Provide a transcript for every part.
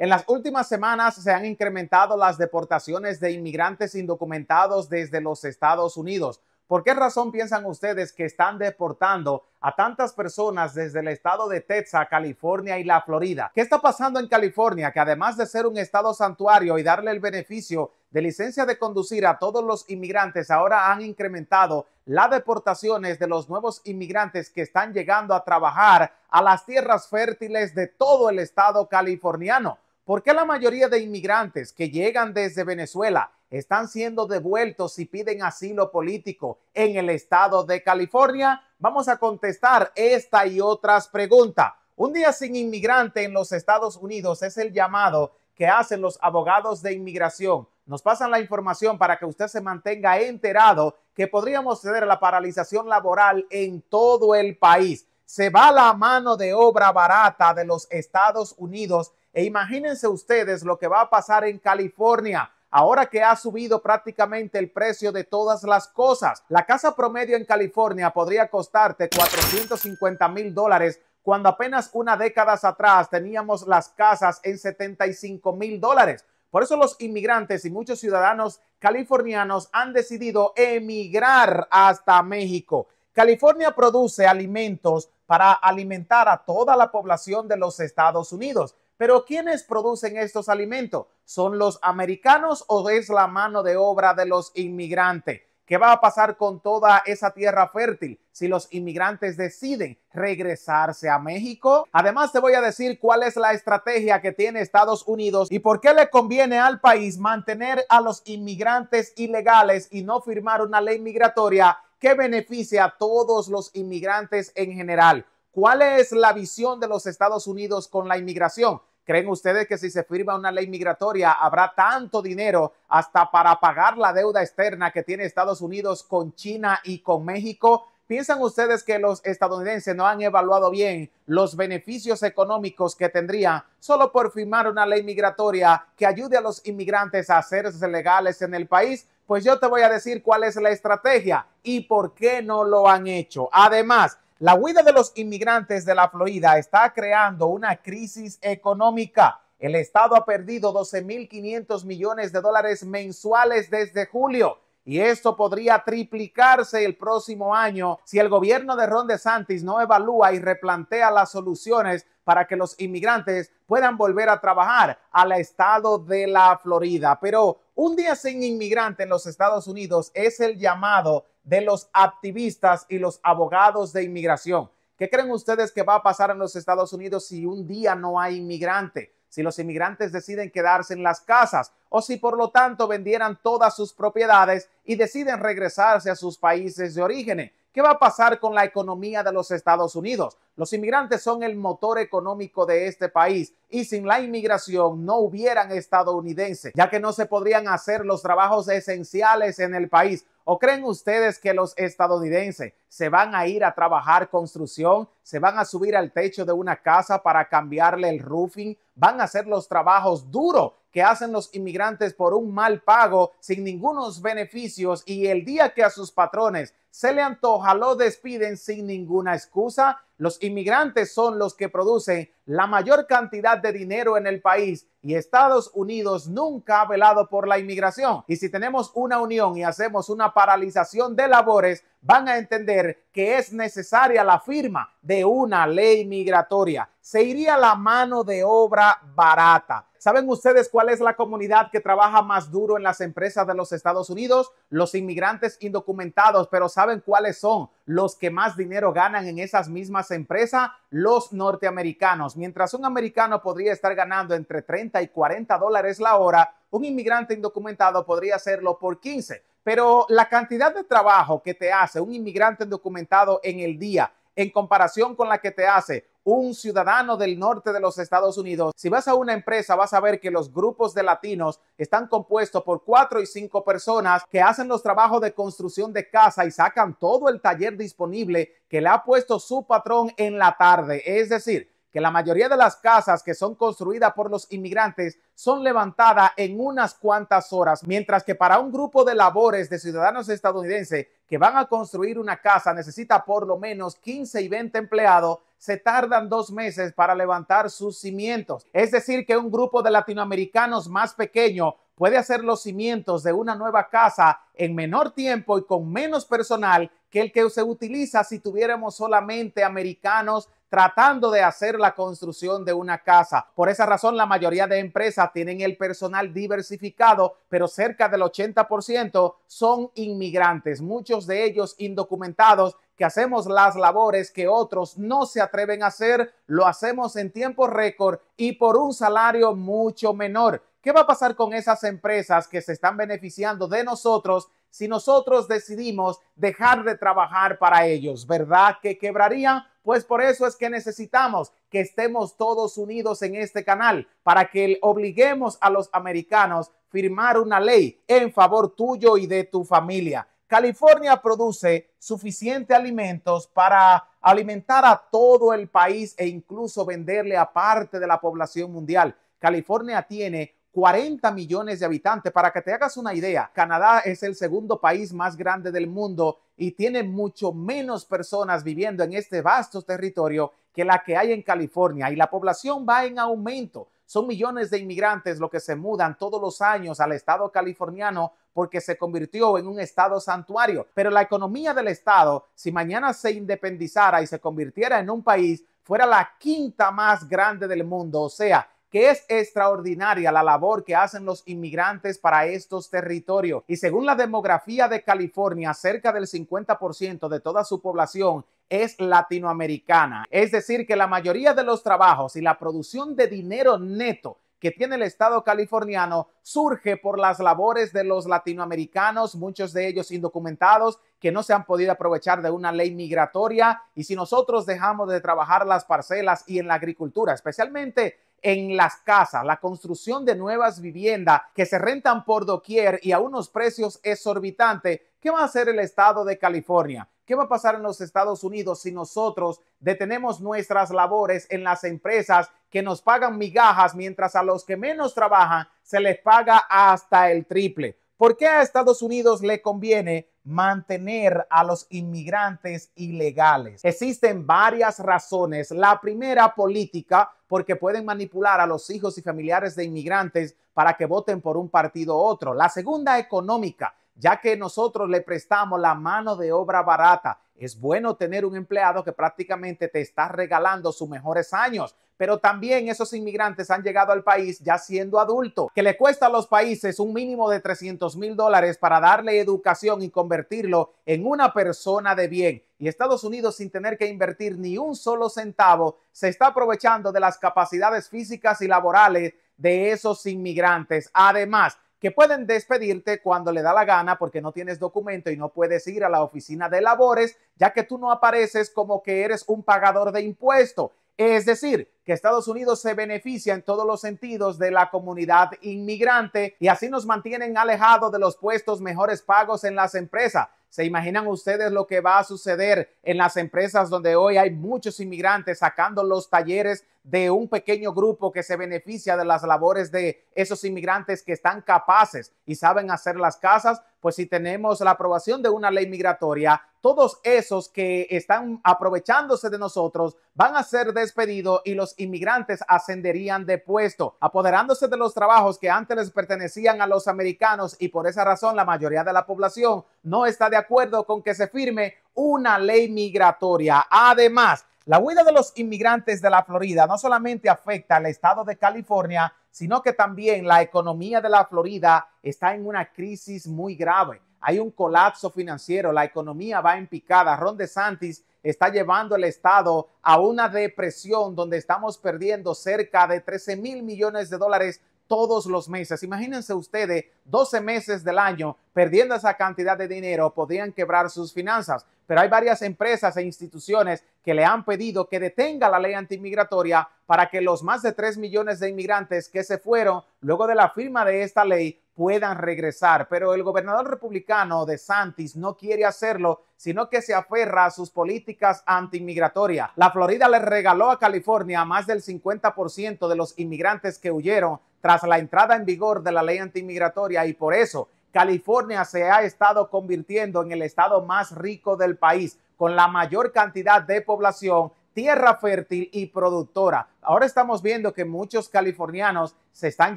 En las últimas semanas se han incrementado las deportaciones de inmigrantes indocumentados desde los Estados Unidos. ¿Por qué razón piensan ustedes que están deportando a tantas personas desde el estado de Texas, California y la Florida? ¿Qué está pasando en California que además de ser un estado santuario y darle el beneficio de licencia de conducir a todos los inmigrantes, ahora han incrementado las deportaciones de los nuevos inmigrantes que están llegando a trabajar a las tierras fértiles de todo el estado californiano? ¿Por qué la mayoría de inmigrantes que llegan desde Venezuela están siendo devueltos y piden asilo político en el estado de California? Vamos a contestar esta y otras preguntas. Un día sin inmigrante en los Estados Unidos es el llamado que hacen los abogados de inmigración. Nos pasan la información para que usted se mantenga enterado que podríamos tener la paralización laboral en todo el país. Se va la mano de obra barata de los Estados Unidos e imagínense ustedes lo que va a pasar en California. Ahora que ha subido prácticamente el precio de todas las cosas, la casa promedio en California podría costarte 450 mil dólares cuando apenas una década atrás teníamos las casas en 75 mil dólares. Por eso los inmigrantes y muchos ciudadanos californianos han decidido emigrar hasta México. California produce alimentos para alimentar a toda la población de los Estados Unidos. Pero ¿quiénes producen estos alimentos? ¿Son los americanos o es la mano de obra de los inmigrantes? ¿Qué va a pasar con toda esa tierra fértil si los inmigrantes deciden regresarse a México? Además, te voy a decir cuál es la estrategia que tiene Estados Unidos y por qué le conviene al país mantener a los inmigrantes ilegales y no firmar una ley migratoria que beneficie a todos los inmigrantes en general. ¿Cuál es la visión de los Estados Unidos con la inmigración? ¿Creen ustedes que si se firma una ley migratoria habrá tanto dinero hasta para pagar la deuda externa que tiene Estados Unidos con China y con México? ¿Piensan ustedes que los estadounidenses no han evaluado bien los beneficios económicos que tendría solo por firmar una ley migratoria que ayude a los inmigrantes a hacerse legales en el país? Pues yo te voy a decir cuál es la estrategia y por qué no lo han hecho. Además, la huida de los inmigrantes de la Florida está creando una crisis económica. El Estado ha perdido 12.500 millones de dólares mensuales desde julio y esto podría triplicarse el próximo año si el gobierno de Ron DeSantis no evalúa y replantea las soluciones para que los inmigrantes puedan volver a trabajar al estado de la Florida. Pero un día sin inmigrante en los Estados Unidos es el llamado de los activistas y los abogados de inmigración. ¿Qué creen ustedes que va a pasar en los Estados Unidos si un día no hay inmigrante? Si los inmigrantes deciden quedarse en las casas o si por lo tanto vendieran todas sus propiedades y deciden regresarse a sus países de origen. ¿Qué va a pasar con la economía de los Estados Unidos? Los inmigrantes son el motor económico de este país y sin la inmigración no hubieran estadounidenses, ya que no se podrían hacer los trabajos esenciales en el país. ¿O creen ustedes que los estadounidenses se van a ir a trabajar construcción? ¿Se van a subir al techo de una casa para cambiarle el roofing? ¿Van a hacer los trabajos duros que hacen los inmigrantes por un mal pago sin ningunos beneficios y el día que a sus patrones se le antoja lo despiden sin ninguna excusa? Los inmigrantes son los que producen la mayor cantidad de dinero en el país y Estados Unidos nunca ha velado por la inmigración. Y si tenemos una unión y hacemos una paralización de labores, van a entender que es necesaria la firma de una ley migratoria se iría la mano de obra barata. ¿Saben ustedes cuál es la comunidad que trabaja más duro en las empresas de los Estados Unidos? Los inmigrantes indocumentados, pero ¿saben cuáles son los que más dinero ganan en esas mismas empresas? Los norteamericanos. Mientras un americano podría estar ganando entre 30 y 40 dólares la hora, un inmigrante indocumentado podría hacerlo por 15. Pero la cantidad de trabajo que te hace un inmigrante indocumentado en el día en comparación con la que te hace un ciudadano del norte de los Estados Unidos. Si vas a una empresa, vas a ver que los grupos de latinos están compuestos por cuatro y cinco personas que hacen los trabajos de construcción de casa y sacan todo el taller disponible que le ha puesto su patrón en la tarde. Es decir, que la mayoría de las casas que son construidas por los inmigrantes son levantadas en unas cuantas horas, mientras que para un grupo de labores de ciudadanos estadounidenses que van a construir una casa necesita por lo menos 15 y 20 empleados, se tardan dos meses para levantar sus cimientos. Es decir, que un grupo de latinoamericanos más pequeño puede hacer los cimientos de una nueva casa en menor tiempo y con menos personal que el que se utiliza si tuviéramos solamente americanos tratando de hacer la construcción de una casa. Por esa razón, la mayoría de empresas tienen el personal diversificado, pero cerca del 80% son inmigrantes. Muchos de ellos indocumentados, que hacemos las labores que otros no se atreven a hacer, lo hacemos en tiempo récord y por un salario mucho menor. ¿Qué va a pasar con esas empresas que se están beneficiando de nosotros si nosotros decidimos dejar de trabajar para ellos? ¿Verdad que quebraría? Pues por eso es que necesitamos que estemos todos unidos en este canal para que obliguemos a los americanos firmar una ley en favor tuyo y de tu familia. California produce suficiente alimentos para alimentar a todo el país e incluso venderle a parte de la población mundial. California tiene 40 millones de habitantes. Para que te hagas una idea, Canadá es el segundo país más grande del mundo y tiene mucho menos personas viviendo en este vasto territorio que la que hay en California y la población va en aumento. Son millones de inmigrantes los que se mudan todos los años al estado californiano porque se convirtió en un estado santuario. Pero la economía del estado, si mañana se independizara y se convirtiera en un país, fuera la quinta más grande del mundo. O sea, que es extraordinaria la labor que hacen los inmigrantes para estos territorios. Y según la demografía de California, cerca del 50% de toda su población es latinoamericana. Es decir, que la mayoría de los trabajos y la producción de dinero neto que tiene el Estado californiano surge por las labores de los latinoamericanos, muchos de ellos indocumentados, que no se han podido aprovechar de una ley migratoria. Y si nosotros dejamos de trabajar las parcelas y en la agricultura, especialmente en las casas, la construcción de nuevas viviendas que se rentan por doquier y a unos precios exorbitantes, ¿qué va a hacer el Estado de California? ¿Qué va a pasar en los Estados Unidos si nosotros detenemos nuestras labores en las empresas que nos pagan migajas mientras a los que menos trabajan se les paga hasta el triple? ¿Por qué a Estados Unidos le conviene mantener a los inmigrantes ilegales? Existen varias razones. La primera, política, porque pueden manipular a los hijos y familiares de inmigrantes para que voten por un partido u otro. La segunda, económica ya que nosotros le prestamos la mano de obra barata. Es bueno tener un empleado que prácticamente te está regalando sus mejores años, pero también esos inmigrantes han llegado al país ya siendo adultos, que le cuesta a los países un mínimo de 300 mil dólares para darle educación y convertirlo en una persona de bien. Y Estados Unidos, sin tener que invertir ni un solo centavo, se está aprovechando de las capacidades físicas y laborales de esos inmigrantes. Además, que pueden despedirte cuando le da la gana porque no tienes documento y no puedes ir a la oficina de labores, ya que tú no apareces como que eres un pagador de impuesto. Es decir, que Estados Unidos se beneficia en todos los sentidos de la comunidad inmigrante y así nos mantienen alejados de los puestos mejores pagos en las empresas. ¿Se imaginan ustedes lo que va a suceder en las empresas donde hoy hay muchos inmigrantes sacando los talleres de un pequeño grupo que se beneficia de las labores de esos inmigrantes que están capaces y saben hacer las casas? Pues si tenemos la aprobación de una ley migratoria, todos esos que están aprovechándose de nosotros van a ser despedidos y los inmigrantes ascenderían de puesto, apoderándose de los trabajos que antes les pertenecían a los americanos y por esa razón la mayoría de la población no está de acuerdo con que se firme una ley migratoria. Además, la huida de los inmigrantes de la Florida no solamente afecta al estado de California, sino que también la economía de la Florida está en una crisis muy grave hay un colapso financiero, la economía va en picada. Ron DeSantis está llevando el Estado a una depresión donde estamos perdiendo cerca de 13 mil millones de dólares todos los meses. Imagínense ustedes, 12 meses del año perdiendo esa cantidad de dinero, podrían quebrar sus finanzas. Pero hay varias empresas e instituciones que le han pedido que detenga la ley antimigratoria para que los más de 3 millones de inmigrantes que se fueron luego de la firma de esta ley puedan regresar. Pero el gobernador republicano de Santis no quiere hacerlo, sino que se aferra a sus políticas antiinmigratorias. La Florida le regaló a California más del 50% de los inmigrantes que huyeron tras la entrada en vigor de la ley antiinmigratoria y por eso California se ha estado convirtiendo en el estado más rico del país, con la mayor cantidad de población tierra fértil y productora. Ahora estamos viendo que muchos californianos se están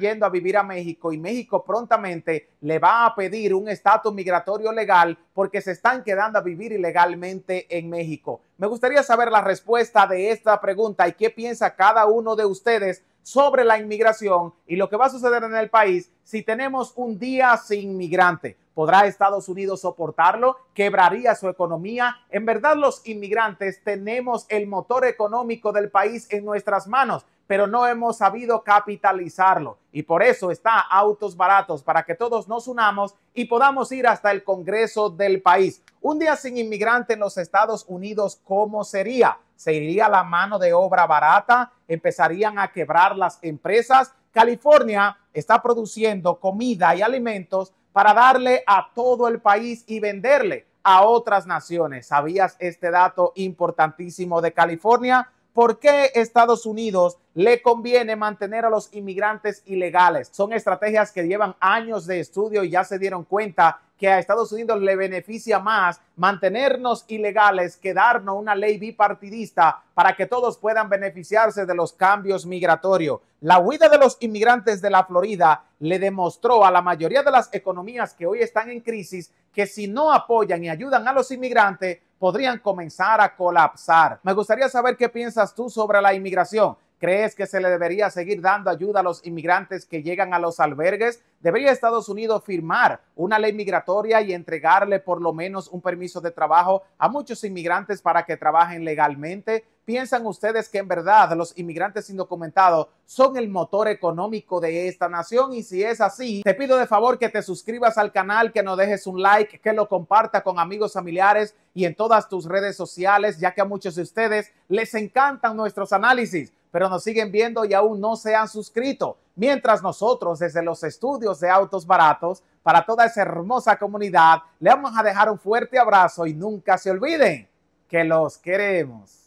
yendo a vivir a México y México prontamente le va a pedir un estatus migratorio legal porque se están quedando a vivir ilegalmente en México. Me gustaría saber la respuesta de esta pregunta y qué piensa cada uno de ustedes sobre la inmigración y lo que va a suceder en el país si tenemos un día sin migrante. ¿Podrá Estados Unidos soportarlo? ¿Quebraría su economía? En verdad, los inmigrantes tenemos el motor económico del país en nuestras manos, pero no hemos sabido capitalizarlo. Y por eso está Autos Baratos, para que todos nos unamos y podamos ir hasta el Congreso del país. Un día sin inmigrante en los Estados Unidos, ¿cómo sería? ¿Se iría la mano de obra barata? ¿Empezarían a quebrar las empresas? California está produciendo comida y alimentos para darle a todo el país y venderle a otras naciones. ¿Sabías este dato importantísimo de California? ¿Por qué Estados Unidos le conviene mantener a los inmigrantes ilegales. Son estrategias que llevan años de estudio y ya se dieron cuenta que a Estados Unidos le beneficia más mantenernos ilegales que darnos una ley bipartidista para que todos puedan beneficiarse de los cambios migratorios. La huida de los inmigrantes de la Florida le demostró a la mayoría de las economías que hoy están en crisis que si no apoyan y ayudan a los inmigrantes podrían comenzar a colapsar. Me gustaría saber qué piensas tú sobre la inmigración. ¿Crees que se le debería seguir dando ayuda a los inmigrantes que llegan a los albergues? ¿Debería Estados Unidos firmar una ley migratoria y entregarle por lo menos un permiso de trabajo a muchos inmigrantes para que trabajen legalmente? ¿Piensan ustedes que en verdad los inmigrantes indocumentados son el motor económico de esta nación? Y si es así, te pido de favor que te suscribas al canal, que nos dejes un like, que lo comparta con amigos, familiares y en todas tus redes sociales, ya que a muchos de ustedes les encantan nuestros análisis pero nos siguen viendo y aún no se han suscrito. Mientras nosotros desde los estudios de Autos Baratos, para toda esa hermosa comunidad, le vamos a dejar un fuerte abrazo y nunca se olviden que los queremos.